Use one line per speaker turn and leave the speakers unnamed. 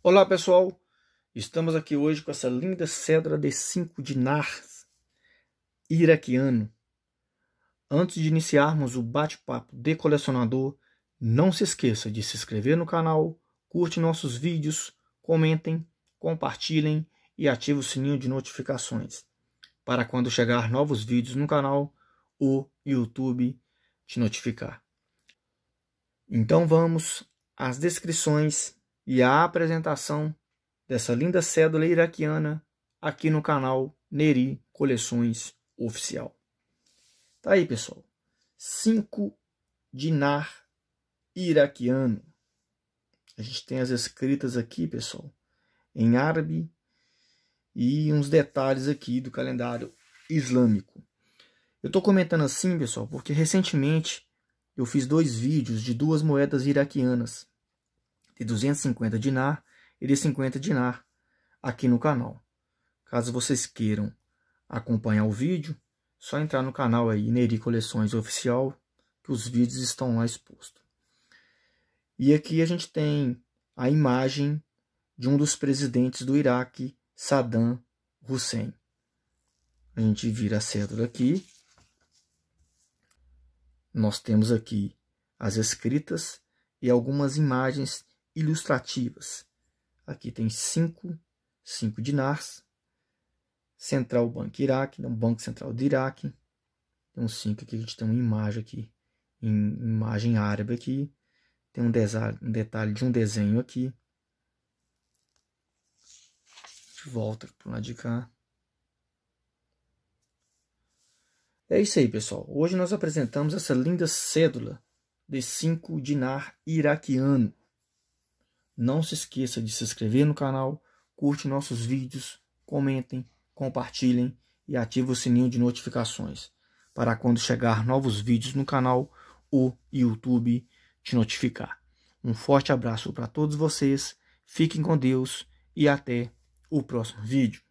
Olá pessoal, estamos aqui hoje com essa linda cedra de 5 dinars iraquiano. Antes de iniciarmos o bate-papo de colecionador, não se esqueça de se inscrever no canal, curte nossos vídeos, comentem, compartilhem e ative o sininho de notificações para quando chegar novos vídeos no canal, o YouTube te notificar. Então vamos às descrições e a apresentação dessa linda cédula iraquiana aqui no canal Neri Coleções Oficial. Tá aí, pessoal. 5 dinar iraquiano. A gente tem as escritas aqui, pessoal, em árabe e uns detalhes aqui do calendário islâmico. Eu estou comentando assim, pessoal, porque recentemente eu fiz dois vídeos de duas moedas iraquianas de 250 dinar e de 50 dinar aqui no canal. Caso vocês queiram acompanhar o vídeo, só entrar no canal aí, Neri Coleções Oficial, que os vídeos estão lá expostos. E aqui a gente tem a imagem de um dos presidentes do Iraque, Saddam Hussein. A gente vira a cédula aqui. Nós temos aqui as escritas e algumas imagens ilustrativas. Aqui tem cinco, cinco dinars. Central Bank Iraque, um Banco Central do Iraque. Tem um 5 aqui, a gente tem uma imagem aqui, em imagem árabe aqui. Tem um, um detalhe de um desenho aqui. A gente volta para o lado de cá. É isso aí, pessoal. Hoje nós apresentamos essa linda cédula de 5 dinar iraquiano. Não se esqueça de se inscrever no canal, curte nossos vídeos, comentem, compartilhem e ative o sininho de notificações para quando chegar novos vídeos no canal, o YouTube te notificar. Um forte abraço para todos vocês, fiquem com Deus e até o próximo vídeo.